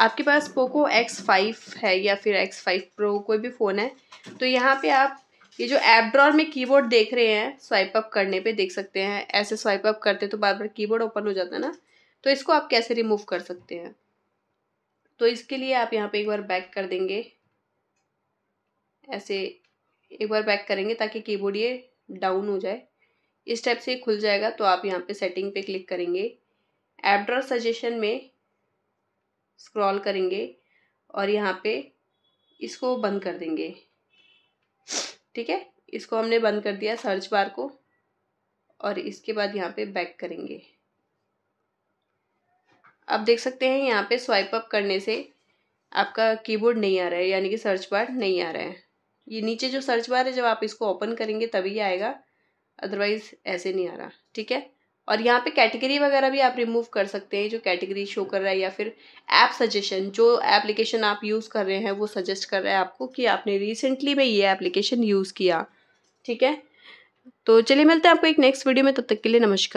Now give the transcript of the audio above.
आपके पास Poco x five है या फिर एक्स फाइव प्रो कोई भी फ़ोन है तो यहाँ पे आप ये जो ऐप ड्रॉर में कीबोर्ड देख रहे हैं स्वाइप अप करने पे देख सकते हैं ऐसे स्वाइप अप करते तो बार बार कीबोर्ड ओपन हो जाता है ना तो इसको आप कैसे रिमूव कर सकते हैं तो इसके लिए आप यहाँ पर एक बार बैक कर देंगे ऐसे एक बार बैक करेंगे ताकि कीबोर्ड ये डाउन हो जाए इस टाइप से खुल जाएगा तो आप यहाँ पे सेटिंग पे क्लिक करेंगे ऐप सजेशन में स्क्रॉल करेंगे और यहाँ पे इसको बंद कर देंगे ठीक है इसको हमने बंद कर दिया सर्च बार को और इसके बाद यहाँ पे बैक करेंगे आप देख सकते हैं यहाँ पे स्वाइप अप करने से आपका कीबोर्ड नहीं आ रहा है यानी कि सर्च बार नहीं आ रहा है ये नीचे जो सर्च बार है जब आप इसको ओपन करेंगे तभी आएगा अदरवाइज़ ऐसे नहीं आ रहा ठीक है और यहाँ पे कैटेगरी वगैरह भी आप रिमूव कर सकते हैं जो कैटेगरी शो कर रहा है या फिर ऐप सजेशन जो एप्लीकेशन आप यूज़ कर रहे हैं वो सजेस्ट कर रहा है आपको कि आपने रिसेंटली में ये एप्लीकेशन यूज़ किया ठीक है तो चलिए मिलते हैं आपको एक नेक्स्ट वीडियो में तब तो तक के लिए नमस्कार